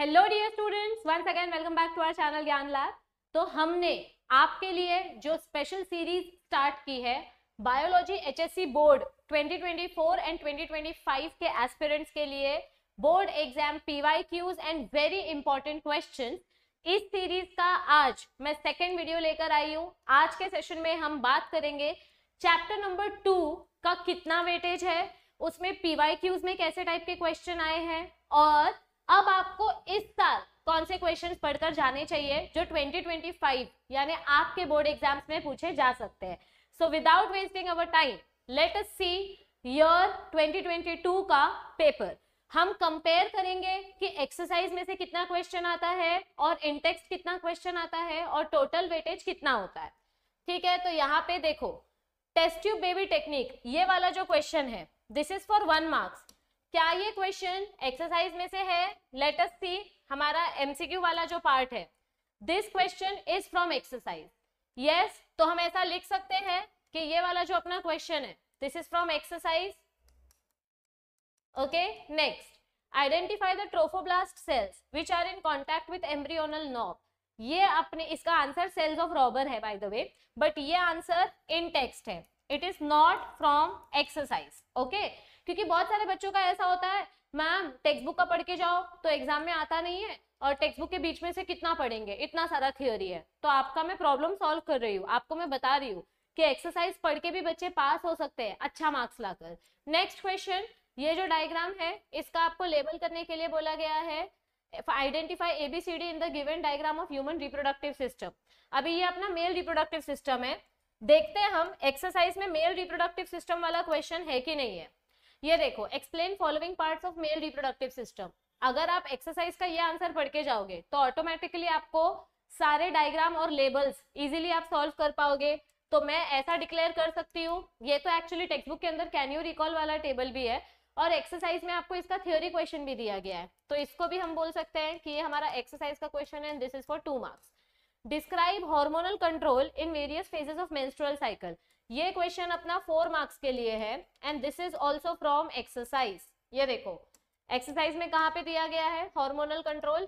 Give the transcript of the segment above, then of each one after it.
hello dear students once again welcome back to our channel Gyan lab तो हमने आपके लिए जो स्पेशल सीरीज स्टार्ट की है बायोलॉजी एचएससी बोर्ड 2024 एंड 2025 के एस्पिरेंट्स के लिए board exam PYQs and very important question इस सीरीज का आज मैं सेकेंड वीडियो लेकर आई हूँ आज के सेशन में हम बात करेंगे चैप्टर नंबर टू का कितना वेटेज है उसमें पीवाईक्यूज में कैसे टाइप के क्वेश्चन आए हैं और अब आपको इस साल कौन से क्वेश्चंस पढ़कर जाने चाहिए जो 2025 यानी आपके बोर्ड एग्जाम्स में पूछे जा सकते हैं so without wasting our time let us see year 2022 का पेपर हम कंपेयर करेंगे कि एक्सरसाइज में से कितना क्वेश्चन आता है और इंटेक्स कितना क्वेश्चन आता है और टोटल वेटेज कितना होता है ठीक है तो यहाँ पे देखो टेस्ट ट्यूब बेबी टेक्निक ये वाला जो क्वेश्चन है this is for one marks क्या ये क्वेश्चन एक्सरसाइज में से है लेटस सी हमारा एमसीक्यू वाला जो पार्ट है this question is from exercise yes तो हम ऐसा लिख सकते हैं कि ये वाला जो अपना क्वेश्चन है this is from exercise okay next identify the trophoblast cells which are in contact with embryonal knob ये अपने इसका आंसर सेल्स ऑफ रॉबर है बाय द वे बट ये आंसर इन टेक्स्ट है it is not from exercise okay क्योंकि बहुत सारे बच्चों का ऐसा होता है मैम टेक्स्ट बुक का पढ़ के जाओ तो एग्जाम में आता नहीं है और टेक्स्ट बुक के बीच में से कितना पढ़ेंगे इतना सारा थियोरी है तो आपका मैं प्रॉब्लम सॉल्व कर रही हूँ आपको मैं बता रही हूँ कि एक्सरसाइज पढ़ के भी बच्चे पास हो सकते हैं अच्छा मार्क्स लाकर नेक्स्ट क्वेश्चन ये जो डायग्राम है इसका आपको लेबल करने के लिए बोला गया है identify ABCD in the given diagram of human reproductive system अभी ये अपना मेल रिप्रोडक्टिव सिस्टम है देखते हैं हम एक्सरसाइज में मेल रिप्रोडक्टिव सिस्टम वाला क्वेश्चन है कि नहीं है ये देखो explain following part of male reproductive system अगर आप एक्सरसाइज का ये आंसर पढ़ के जाओगे तो ऑटोमेटिकली आपको सारे डायग्राम और लेबल्स इजीली आप सॉल्व कर पाओगे तो मैं ऐसा डिक्लेयर कर सकती हूँ ये तो एक्चुअली टेक्स्ट बुक के अंदर कैन यू रिकॉल वाला टेबल भी है और एक्सरसाइज में आपको इसका थियोरी क्वेश्चन भी दिया गया है तो इसको भी हम बोल सकते हैं कि ये हमारा एक्सरसाइज का क्वेश्चन है this is for two marks describe hormonal control in various phases of menstrual cycle ये क्वेश्चन अपना फोर मार्क्स के लिए है and this is also from exercise ये देखो एक्सरसाइज में कहा पे दिया गया है हॉर्मोनल कंट्रोल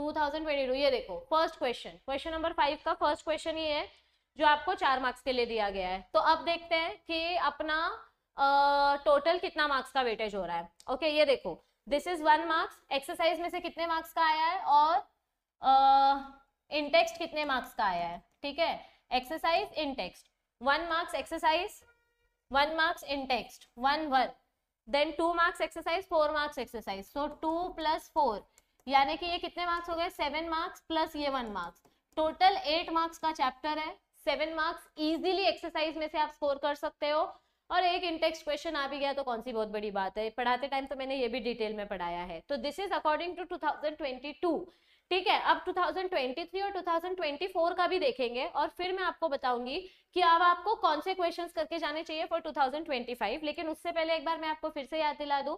2022 ये देखो first question question number five का फर्स्ट क्वेश्चन ये है जो आपको चार मार्क्स के लिए दिया गया है तो अब देखते हैं कि अपना टोटल uh, कितना मार्क्स का वेटेज हो रहा है ओके okay, ये देखो this is one marks exercise में से कितने मार्क्स का आया है और इंटेक्स uh, कितने मार्क्स का आया है ठीक है exercise in text one marks exercise one marks in text one work then two marks exercise four marks exercise so two plus four यानी कि ये कितने मार्क्स हो गए सेवन मार्क्स प्लस ये one marks total eight marks का chapter है seven marks easily exercise में से आप स्कोर कर सकते हो और एक इंटेक्स क्वेश्चन आ भी गया तो कौन सी बहुत बड़ी बात है पढ़ाते टाइम तो मैंने ये भी डिटेल में पढ़ाया है तो दिस इज अकॉर्डिंग टू 2022 ठीक है अब 2023 और 2024 का भी देखेंगे और फिर मैं आपको बताऊंगी कि अब आपको कौन से क्वेश्चंस करके जाने चाहिए फॉर 2025 लेकिन उससे पहले एक बार मैं आपको फिर से याद दिला दूं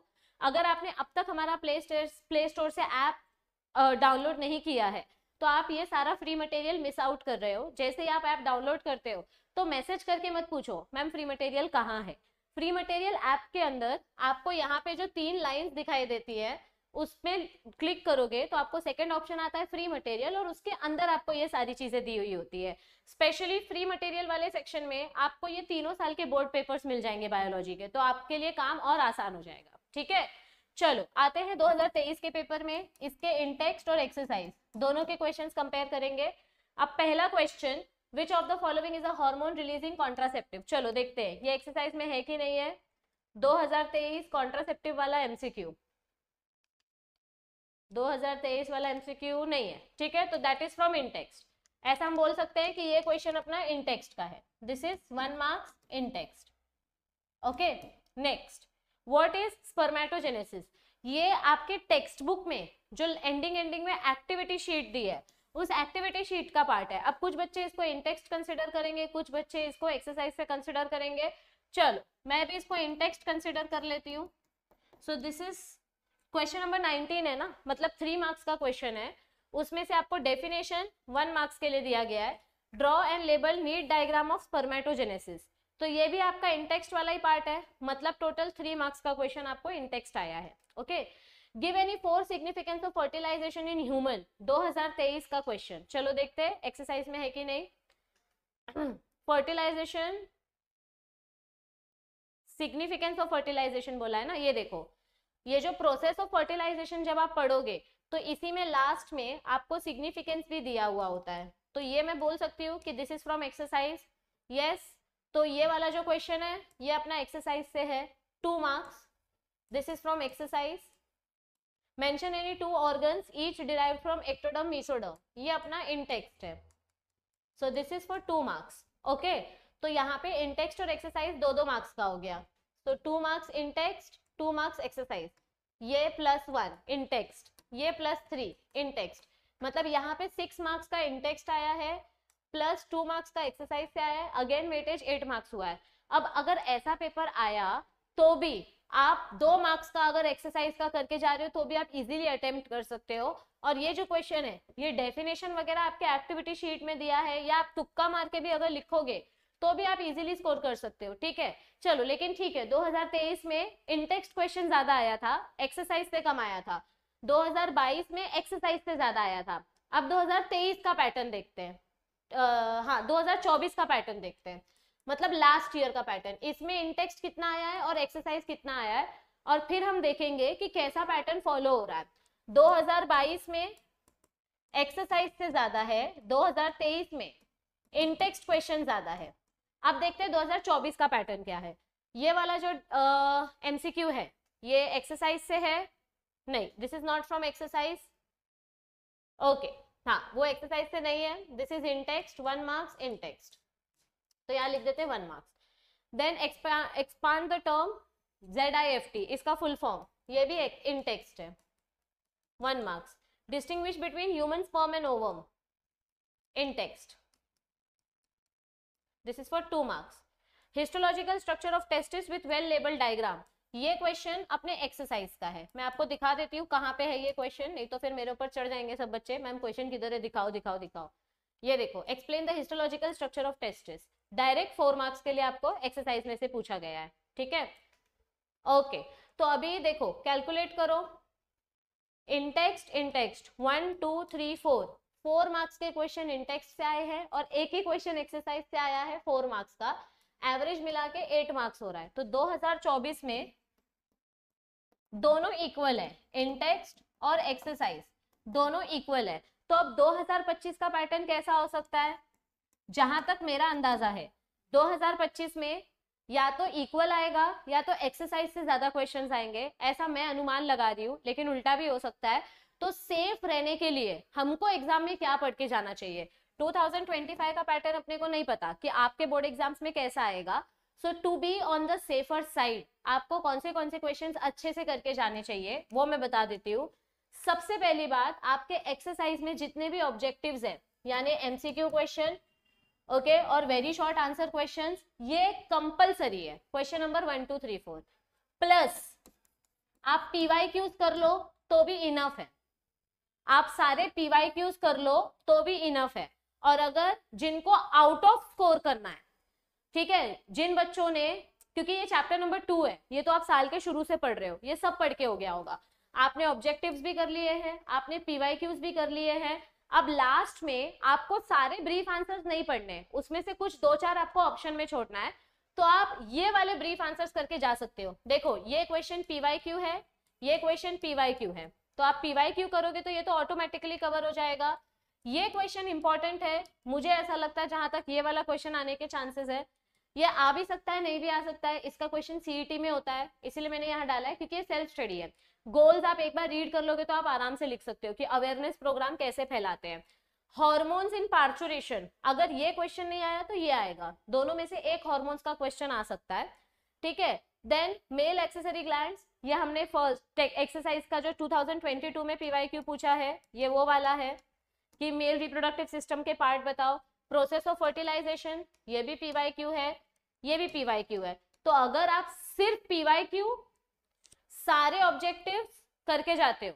अगर आपने अब तक हमारा प्ले स्टोर प्ले स्टोर से ऐप डाउनलोड नहीं किया है तो आप ये सारा फ्री मटेरियल मिस आउट कर रहे हो जैसे ही आप ऐप डाउनलोड करते हो तो मैसेज करके मत पूछो मैम फ्री मटेरियल कहाँ है फ्री मटेरियल ऐप के अंदर आपको यहाँ पे जो तीन लाइंस दिखाई देती है उस पर क्लिक करोगे तो आपको सेकंड ऑप्शन आता है फ्री मटेरियल और उसके अंदर आपको ये सारी चीज़ें दी हुई होती है स्पेशली फ्री मटेरियल वाले सेक्शन में आपको ये तीनों साल के बोर्ड पेपर्स मिल जाएंगे बायोलॉजी के तो आपके लिए काम और आसान हो जाएगा ठीक है चलो आते हैं 2023 के पेपर में इसके इंटेक्स्ट और एक्सरसाइज दोनों के क्वेश्चन कंपेयर करेंगे अब पहला question which of the following is a releasing contraceptive चलो देखते हैं ये एक्सरसाइज में है कि नहीं है 2023 कॉन्ट्रासेप्टिव वाला एमसीक्यू 2023 वाला एमसीक्यू नहीं है ठीक है तो दैट इज फ्रॉम इनटेक्स्ट ऐसा हम बोल सकते हैं कि ये क्वेश्चन अपना इनटेक्स्ट का है this is one marks in text okay next what is spermatogenesis ये आपके टेक्स्ट बुक में जो एंडिंग एंडिंग में एक्टिविटी शीट दी है उस एक्टिविटी शीट का पार्ट है अब कुछ बच्चे इसको इनटेक्स्ट कंसिडर करेंगे कुछ बच्चे इसको एक्सरसाइज से कंसिडर करेंगे चलो मैं भी इसको इनटेक्स्ट कंसिडर कर लेती हूँ so this is question number 19 है ना मतलब थ्री मार्क्स का क्वेश्चन है उसमें से आपको डेफिनेशन वन मार्क्स के लिए दिया गया है draw and label neat diagram of spermatogenesis तो ये भी आपका इंटेक्स्ट वाला ही पार्ट है मतलब टोटल थ्री मार्क्स का क्वेश्चन आपको इंटेक्स्ट आया है okay give any four significance of fertilization in human 2023 का क्वेश्चन चलो देखते हैं एक्सरसाइज में है कि नहीं फर्टिलाइजेशन सिग्निफिकेंस ऑफ फर्टिलाइजेशन बोला है ना ये देखो ये जो प्रोसेस ऑफ फर्टिलाइजेशन जब आप पढ़ोगे तो इसी में लास्ट में आपको सिग्निफिकेंस भी दिया हुआ होता है तो ये मैं बोल सकती हूँ कि this is from exercise yes तो ये वाला जो क्वेश्चन है ये अपना एक्सरसाइज से है two marks this is from exercise mention any two organs each derive from ectoderm mesoderm ये अपना इनटेक्स्ट है so this is for two marks okay तो यहाँ पे इनटेक्स्ट और एक्सरसाइज दो दो मार्क्स का हो गया so two marks in text two marks exercise ये प्लस वन इन टेक्स्ट ये प्लस थ्री इन टेक्स्ट मतलब यहाँ पे सिक्स मार्क्स का इन टेक्स्ट आया है प्लस टू मार्क्स का एक्सरसाइज से आया है अगेन वेटेज एट मार्क्स हुआ है अब अगर ऐसा पेपर आया तो भी आप दो मार्क्स का अगर एक्सरसाइज का करके जा रहे हो तो भी आप इजीली अटेम्प्ट कर सकते हो और ये जो क्वेश्चन है ये डेफिनेशन वगैरह आपके एक्टिविटी शीट में दिया है या आप तुक्का मार के भी अगर लिखोगे तो भी आप इजीली स्कोर कर सकते हो ठीक है चलो लेकिन ठीक है 2023 में इंटेक्स्ट क्वेश्चन ज्यादा आया था एक्सरसाइज से कम आया था 2022 में एक्सरसाइज से ज्यादा आया था अब 2023 का पैटर्न देखते हैं हाँ 2024 का पैटर्न देखते हैं मतलब लास्ट ईयर का पैटर्न इसमें इंटेक्स्ट कितना आया है और एक्सरसाइज कितना आया है और फिर हम देखेंगे कि कैसा पैटर्न फॉलो हो रहा है 2022 में एक्सरसाइज से ज्यादा है 2023 में इंटेक्स्ट क्वेश्चन ज्यादा है अब देखते हैं 2024 का पैटर्न क्या है ये वाला जो एम uh, है ये एक्सरसाइज से है नहीं this is not from exercise okay हाँ वो एक्सरसाइज से नहीं है this is in one marks in text तो यहाँ लिख देते हैं one marks then expand the term Z I F T इसका फुल फॉर्म ये भी एक इन है one marks distinguish between human form and ovum in text this is for two marks histological structure of testis with well label diagram ये question अपने exercise का है मैं आपको दिखा देती हूँ कहाँ पे है ये क्वेश्चन नहीं तो फिर मेरे ऊपर चढ़ जाएंगे सब बच्चे मैम क्वेश्चन किधर है दिखाओ दिखाओ दिखाओ ये देखो explain the histological structure of testis direct four marks के लिए आपको एक्सरसाइज में से पूछा गया है ठीक है ओके okay, तो अभी देखो कैलकुलेट करो in text in text one two three four four marks के क्वेश्चन इंटेक्स से आए हैं और एक ही क्वेश्चन एक्सरसाइज से आया है फोर मार्क्स का एवरेज मिला के एट मार्क्स हो रहा है तो 2024 में दोनों इक्वल है इंटेक्स और एक्सरसाइज दोनों इक्वल है तो अब 2025 का पैटर्न कैसा हो सकता है जहां तक मेरा अंदाजा है 2025 में या तो इक्वल आएगा या तो एक्सरसाइज से ज्यादा क्वेश्चन आएंगे ऐसा मैं अनुमान लगा रही हूँ लेकिन उल्टा भी हो सकता है तो सेफ रहने के लिए हमको एग्जाम में क्या पढ़ के जाना चाहिए 2025 का पैटर्न अपने को नहीं पता कि आपके बोर्ड एग्जाम्स में कैसा आएगा so to be on the safer side आपको कौन से कौन से क्वेश्चंस अच्छे से करके जाने चाहिए वो मैं बता देती हूँ सबसे पहली बात आपके एक्सरसाइज में जितने भी ऑब्जेक्टिव्स हैं यानी एमसीक्यू क्वेश्चन ओके और वेरी शॉर्ट आंसर क्वेश्चन ये कंपल्सरी है question number one two three four plus आप पीवाई क्यूज कर लो तो भी इनफ है आप सारे पीवाई क्यूज कर लो तो भी इनफ है और अगर जिनको आउट ऑफ स्कोर करना है ठीक है जिन बच्चों ने क्योंकि ये चैप्टर नंबर टू है ये तो आप साल के शुरू से पढ़ रहे हो ये सब पढ़ के हो गया होगा आपने ऑब्जेक्टिव्स भी कर लिए हैं आपने पीवाई क्यूज भी कर लिए हैं अब लास्ट में आपको सारे ब्रीफ आंसर्स नहीं पढ़ने उसमें से कुछ दो चार आपको ऑप्शन में छोड़ना है तो आप ये वाले ब्रीफ आंसर्स करके जा सकते हो देखो ये क्वेश्चन पीवाई क्यू है ये क्वेश्चन पीवाई क्यू है तो आप पीवाई क्यू करोगे तो ये तो ऑटोमेटिकली कवर हो जाएगा ये क्वेश्चन इंपॉर्टेंट है मुझे ऐसा लगता है जहां तक ये वाला क्वेश्चन आने के चांसेस है ये आ भी सकता है नहीं भी आ सकता है इसका क्वेश्चन सीईटी e में होता है इसीलिए मैंने यहाँ डाला है क्योंकि ये सेल्फ स्टडी है गोल्स आप एक बार रीड कर लोगे तो आप आराम से लिख सकते हो कि अवेयरनेस प्रोग्राम कैसे फैलाते हैं हॉर्मोन्स इन पार्चुरेशन अगर ये क्वेश्चन नहीं आया तो ये आएगा दोनों में से एक हॉर्मोन्स का क्वेश्चन आ सकता है ठीक है देन मेल एक्सेसरी ग्लैंड ये हमने फर्स्ट एक्सरसाइज का जो 2022 में पीवाई पूछा है ये वो वाला है कि मेल रिप्रोडक्टिव सिस्टम के पार्ट बताओ प्रोसेस ऑफ फर्टिलाइजेशन ये भी पीवाई है ये भी पीवाई है तो अगर आप सिर्फ पीवाईक्यू सारे ऑब्जेक्टिव करके जाते हो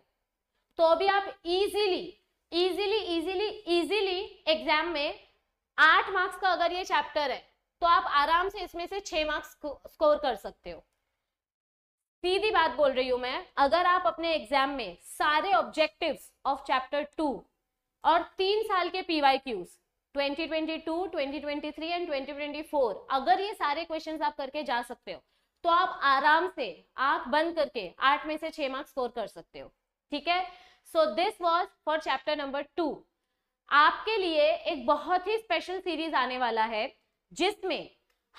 तो भी आप easily easily easily easily exam में आठ मार्क्स का अगर ये चैप्टर है तो आप आराम से इसमें से छह मार्क्स स्कोर कर सकते हो सीधी बात बोल रही हूं मैं अगर आप अपने एग्जाम में सारे ऑब्जेक्टिव्स ऑफ चैप्टर टू और तीन साल के पीवाई क्यूज 2022, 2023 एंड 2024 अगर ये सारे क्वेश्चंस आप करके जा सकते हो तो आप आराम से आंख बंद करके आठ में से छह मार्क्स स्कोर कर सकते हो ठीक है so this was for chapter number two आपके लिए एक बहुत ही स्पेशल सीरीज आने वाला है जिसमें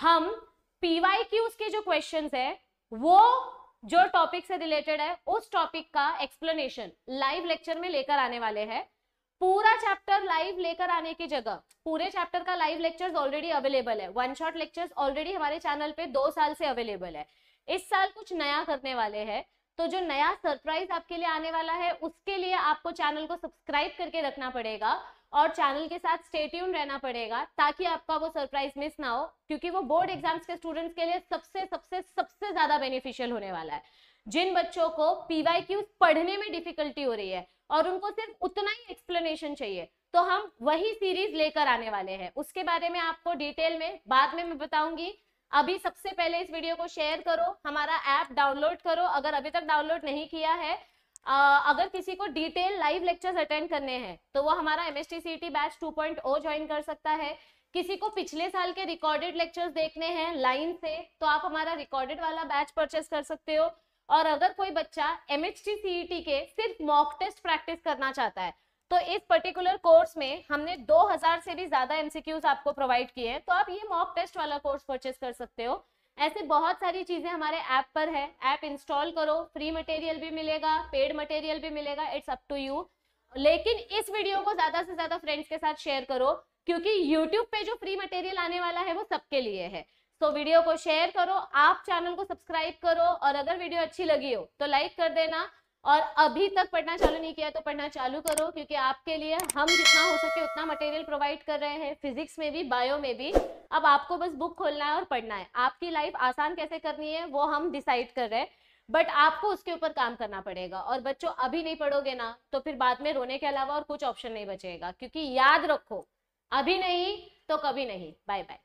हम पीवाई क्यूज के जो क्वेश्चंस है वो जो टॉपिक से रिलेटेड है उस टॉपिक का एक्सप्लेनेशन लाइव लेक्चर में लेकर आने वाले हैं पूरा चैप्टर लाइव लेकर आने की जगह पूरे चैप्टर का लाइव लेक्चर्स ऑलरेडी अवेलेबल है वन शॉट लेक्चर्स ऑलरेडी हमारे चैनल पे दो साल से अवेलेबल है इस साल कुछ नया करने वाले हैं तो जो नया सरप्राइज आपके लिए आने वाला है उसके लिए आपको चैनल को सब्सक्राइब करके रखना पड़ेगा और चैनल के साथ स्टेट्यून रहना पड़ेगा ताकि आपका वो सरप्राइज मिस ना हो क्योंकि वो बोर्ड एग्जाम्स के स्टूडेंट्स के लिए सबसे सबसे सबसे ज्यादा बेनिफिशियल होने वाला है जिन बच्चों को पीवाई पढ़ने में डिफिकल्टी हो रही है और उनको सिर्फ उतना ही एक्सप्लेनेशन चाहिए तो हम वही सीरीज लेकर आने वाले हैं उसके बारे में आपको डिटेल में बाद में मैं बताऊंगी अभी सबसे पहले इस वीडियो को शेयर करो हमारा ऐप डाउनलोड करो अगर अभी तक डाउनलोड नहीं किया है अगर किसी को डिटेल लाइव लेक्चर्स अटेंड करने हैं तो वो हमारा एम एस बैच 2.0 ज्वाइन कर सकता है किसी को पिछले साल के रिकॉर्डेड लेक्चर्स देखने हैं लाइन से तो आप हमारा रिकॉर्डेड वाला बैच परचेस कर सकते हो और अगर कोई बच्चा एम एच e के सिर्फ मॉक टेस्ट प्रैक्टिस करना चाहता है तो इस पर्टिकुलर कोर्स में हमने 2000 से भी ज्यादा एमसीक्यूज आपको प्रोवाइड किए हैं तो आप ये मॉक टेस्ट वाला कोर्स परचेस कर सकते हो ऐसे बहुत सारी चीज़ें हमारे ऐप पर है ऐप इंस्टॉल करो फ्री मटेरियल भी मिलेगा पेड मटेरियल भी मिलेगा इट्स अप टू यू लेकिन इस वीडियो को ज़्यादा से ज़्यादा फ्रेंड्स के साथ शेयर करो क्योंकि यूट्यूब पे जो फ्री मटेरियल आने वाला है वो सबके लिए है सो so, वीडियो को शेयर करो आप चैनल को सब्सक्राइब करो और अगर वीडियो अच्छी लगी हो तो लाइक कर देना और अभी तक पढ़ना चालू नहीं किया तो पढ़ना चालू करो क्योंकि आपके लिए हम जितना हो सके उतना मटेरियल प्रोवाइड कर रहे हैं फिजिक्स में भी बायो में भी अब आपको बस बुक खोलना है और पढ़ना है आपकी लाइफ आसान कैसे करनी है वो हम डिसाइड कर रहे हैं बट आपको उसके ऊपर काम करना पड़ेगा और बच्चों अभी नहीं पढ़ोगे ना तो फिर बाद में रोने के अलावा और कुछ ऑप्शन नहीं बचेगा क्योंकि याद रखो अभी नहीं तो कभी नहीं बाय बाय